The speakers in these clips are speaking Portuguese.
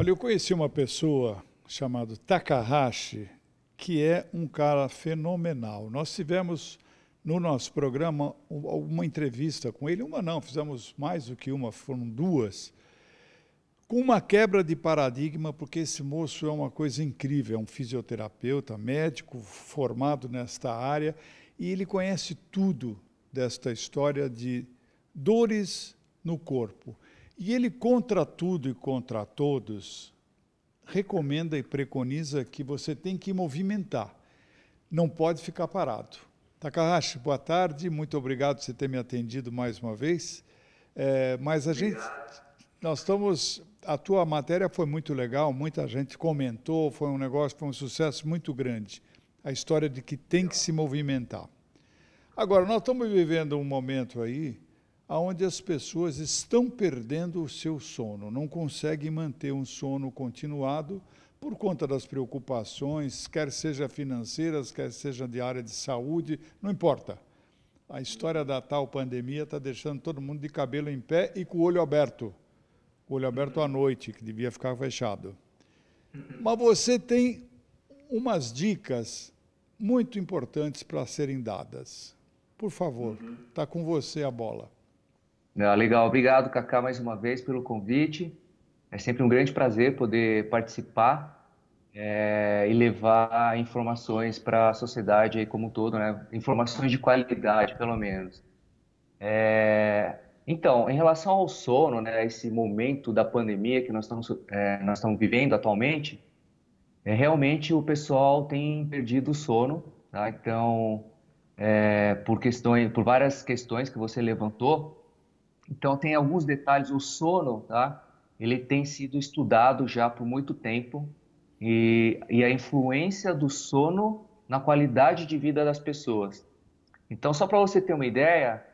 Olha, eu conheci uma pessoa chamada Takahashi, que é um cara fenomenal. Nós tivemos no nosso programa uma entrevista com ele, uma não, fizemos mais do que uma, foram duas, com uma quebra de paradigma, porque esse moço é uma coisa incrível, é um fisioterapeuta, médico, formado nesta área, e ele conhece tudo desta história de dores no corpo. E ele, contra tudo e contra todos, recomenda e preconiza que você tem que movimentar, não pode ficar parado. Takahashi, boa tarde, muito obrigado por você ter me atendido mais uma vez. É, mas a gente, nós estamos, a tua matéria foi muito legal, muita gente comentou, foi um negócio, foi um sucesso muito grande. A história de que tem que se movimentar. Agora, nós estamos vivendo um momento aí onde as pessoas estão perdendo o seu sono, não conseguem manter um sono continuado por conta das preocupações, quer seja financeiras, quer seja de área de saúde, não importa. A história da tal pandemia está deixando todo mundo de cabelo em pé e com o olho aberto. O olho aberto à noite, que devia ficar fechado. Mas você tem umas dicas muito importantes para serem dadas. Por favor, está com você a bola. Não, né? ah, legal, obrigado Kaká mais uma vez pelo convite. É sempre um grande prazer poder participar é, e levar informações para a sociedade aí como um todo, né? Informações de qualidade, pelo menos. É, então, em relação ao sono, né? Esse momento da pandemia que nós estamos é, nós estamos vivendo atualmente, é, realmente o pessoal tem perdido o sono, tá? Então, por questões, por várias questões que você levantou então tem alguns detalhes, o sono, tá? Ele tem sido estudado já por muito tempo e, e a influência do sono na qualidade de vida das pessoas. Então só para você ter uma ideia,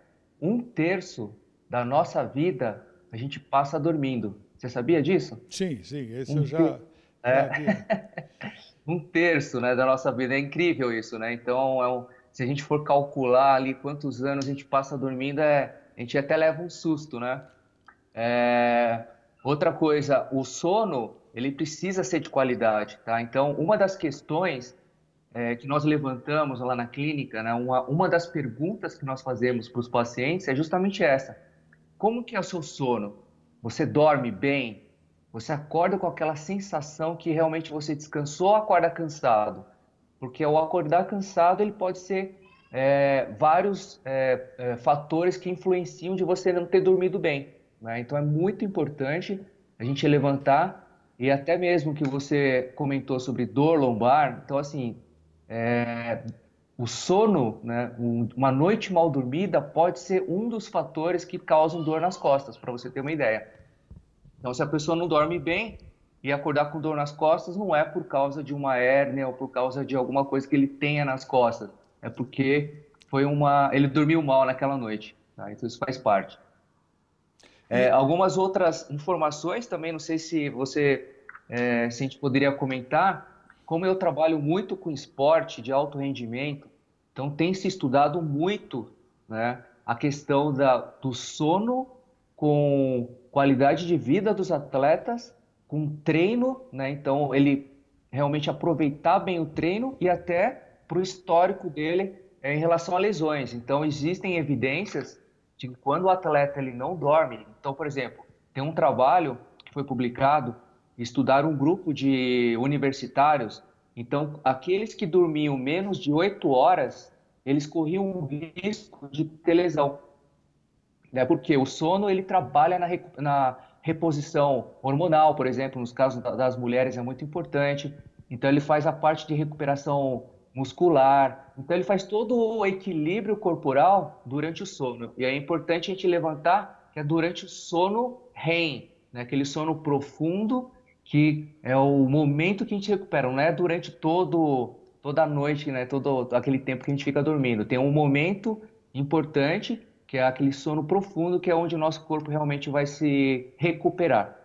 um terço da nossa vida a gente passa dormindo. Você sabia disso? Sim, sim, esse um eu já. É. um terço né, da nossa vida. É incrível isso, né? Então, é um... se a gente for calcular ali quantos anos a gente passa dormindo, é a gente até leva um susto, né? É... Outra coisa, o sono, ele precisa ser de qualidade, tá? Então, uma das questões é, que nós levantamos lá na clínica, né, uma, uma das perguntas que nós fazemos para os pacientes é justamente essa. Como que é o seu sono? Você dorme bem? Você acorda com aquela sensação que realmente você descansou ou acorda cansado? Porque o acordar cansado, ele pode ser é, vários é, é, fatores que influenciam de você não ter dormido bem. Né? Então é muito importante a gente levantar e até mesmo que você comentou sobre dor lombar. Então assim, é, o sono, né, uma noite mal dormida pode ser um dos fatores que causam dor nas costas, para você ter uma ideia. Então, se a pessoa não dorme bem e acordar com dor nas costas, não é por causa de uma hérnia ou por causa de alguma coisa que ele tenha nas costas é porque foi uma, ele dormiu mal naquela noite. Tá? Então isso faz parte. É, algumas outras informações também, não sei se você é, se a gente poderia comentar, como eu trabalho muito com esporte de alto rendimento, então tem se estudado muito né, a questão da, do sono com qualidade de vida dos atletas, com treino, né, então ele realmente aproveitar bem o treino e até para o histórico dele é, em relação a lesões. Então, existem evidências de que quando o atleta ele não dorme. Então, por exemplo, tem um trabalho que foi publicado, estudaram um grupo de universitários. Então, aqueles que dormiam menos de 8 horas, eles corriam um risco de ter lesão. Né? Porque o sono ele trabalha na, na reposição hormonal, por exemplo, nos casos das mulheres é muito importante. Então, ele faz a parte de recuperação muscular. Então ele faz todo o equilíbrio corporal durante o sono. E é importante a gente levantar que é durante o sono REM, né? aquele sono profundo que é o momento que a gente recupera, não é durante todo toda a noite, né? Todo aquele tempo que a gente fica dormindo. Tem um momento importante que é aquele sono profundo, que é onde o nosso corpo realmente vai se recuperar.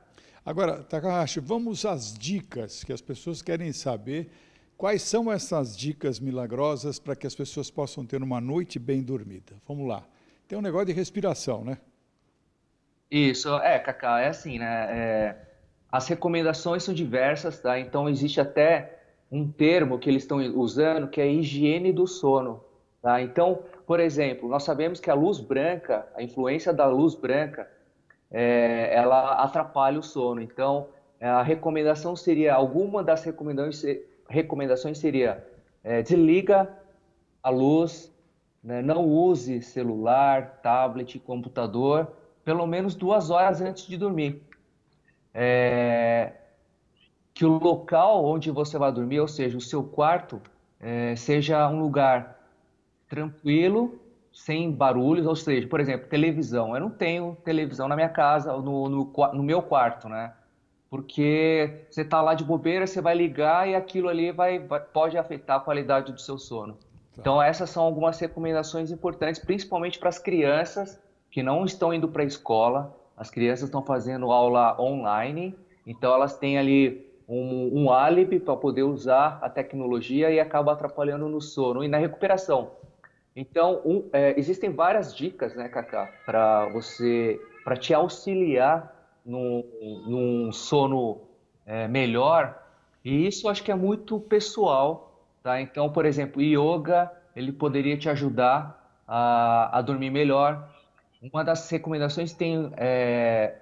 Agora, Takahashi, vamos às dicas que as pessoas querem saber Quais são essas dicas milagrosas para que as pessoas possam ter uma noite bem dormida? Vamos lá. Tem um negócio de respiração, né? Isso, é, Cacá, é assim, né? É, as recomendações são diversas, tá? Então existe até um termo que eles estão usando que é higiene do sono. Tá? Então, por exemplo, nós sabemos que a luz branca, a influência da luz branca, é, ela atrapalha o sono. Então, a recomendação seria, alguma das recomendações recomendações seria é, desliga a luz, né? não use celular, tablet, computador, pelo menos duas horas antes de dormir. É, que o local onde você vai dormir, ou seja, o seu quarto, é, seja um lugar tranquilo, sem barulhos, ou seja, por exemplo, televisão. Eu não tenho televisão na minha casa, no, no, no meu quarto, né? porque você está lá de bobeira, você vai ligar e aquilo ali vai, vai pode afetar a qualidade do seu sono. Tá. Então, essas são algumas recomendações importantes, principalmente para as crianças que não estão indo para a escola. As crianças estão fazendo aula online, então elas têm ali um, um álibi para poder usar a tecnologia e acaba atrapalhando no sono e na recuperação. Então, um, é, existem várias dicas, né, Kaká, para você, para te auxiliar num, num sono é, melhor. E isso acho que é muito pessoal, tá? Então, por exemplo, yoga, ele poderia te ajudar a, a dormir melhor. Uma das recomendações tem é,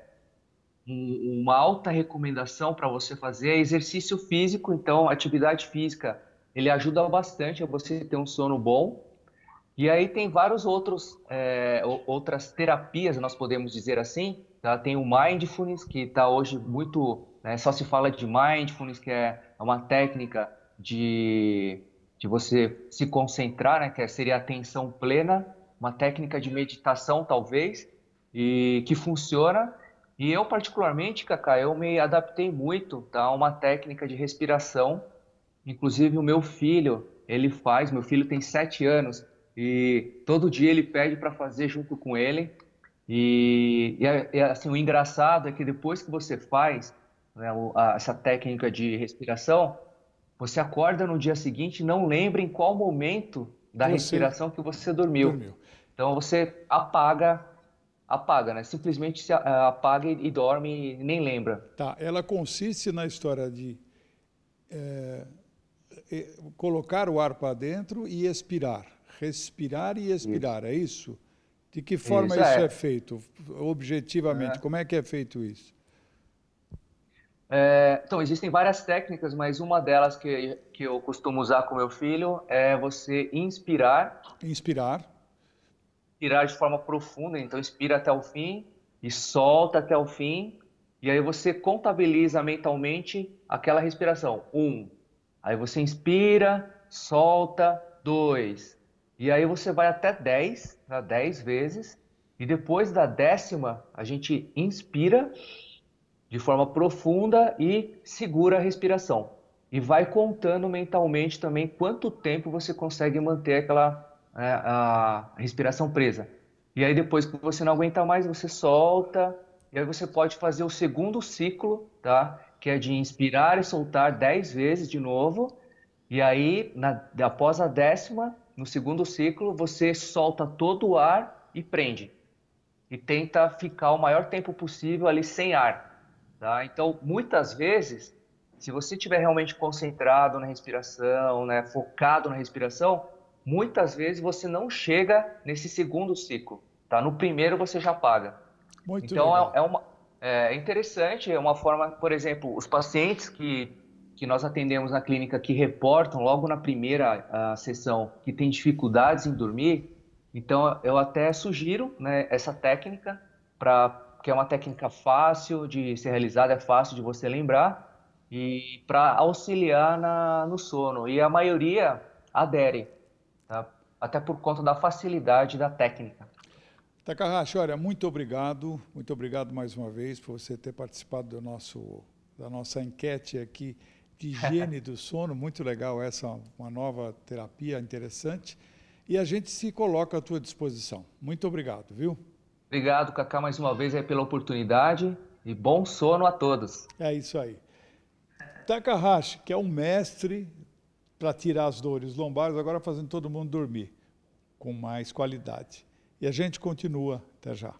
uma alta recomendação para você fazer é exercício físico, então atividade física, ele ajuda bastante a você ter um sono bom e aí tem vários outros é, outras terapias, nós podemos dizer assim. Tá? Tem o mindfulness que está hoje muito né, só se fala de mindfulness que é uma técnica de de você se concentrar, né, que é, seria atenção plena, uma técnica de meditação talvez e que funciona. E eu particularmente, Kaká, eu me adaptei muito tá, a uma técnica de respiração. Inclusive o meu filho, ele faz. Meu filho tem sete anos e todo dia ele pede para fazer junto com ele. E, e, é, é, assim, o engraçado é que depois que você faz né, essa técnica de respiração, você acorda no dia seguinte e não lembra em qual momento da você respiração que você dormiu. dormiu. Então você apaga apaga, né? Simplesmente se apaga e dorme e nem lembra. Tá, ela consiste na história de é, colocar o ar para dentro e expirar. Respirar e expirar, isso. é isso? De que forma isso, isso é. é. feito, objetivamente? É. Como é que é feito isso? É, então, existem várias técnicas, mas uma delas que, que eu costumo usar com meu filho é você inspirar. Inspirar. Inspirar de forma profunda, então inspira até o fim e solta até o fim. E aí você contabiliza mentalmente aquela respiração. Um. Aí você inspira, solta, dois. E aí você vai até 10, tá? 10 vezes. E depois da décima, a gente inspira de forma profunda e segura a respiração. E vai contando mentalmente também quanto tempo você consegue manter aquela é, a respiração presa. E aí depois que você não aguenta mais, você solta. E aí você pode fazer o segundo ciclo, tá? Que é de inspirar e soltar 10 vezes de novo. E aí, na, após a décima, no segundo ciclo, você solta todo o ar e prende. E tenta ficar o maior tempo possível ali sem ar. Tá? Então, muitas vezes, se você estiver realmente concentrado na respiração, né, focado na respiração, muitas vezes você não chega nesse segundo ciclo. Tá? No primeiro você já paga. Muito então, é, é, uma, é interessante, é uma forma, por exemplo, os pacientes que que nós atendemos na clínica que reportam logo na primeira sessão que tem dificuldades em dormir, então eu até sugiro né, essa técnica para que é uma técnica fácil de ser realizada, é fácil de você lembrar e para auxiliar na, no sono. E a maioria adere, tá? até por conta da facilidade da técnica. Takahashi, olha, muito obrigado, muito obrigado mais uma vez por você ter participado do nosso, da nossa enquete aqui de higiene do sono, muito legal essa, uma nova terapia interessante. E a gente se coloca à tua disposição. Muito obrigado, viu? Obrigado, Cacá, mais uma vez aí pela oportunidade e bom sono a todos. É isso aí. Takahashi, que é um mestre para tirar as dores lombares, agora fazendo todo mundo dormir com mais qualidade. E a gente continua. Até já.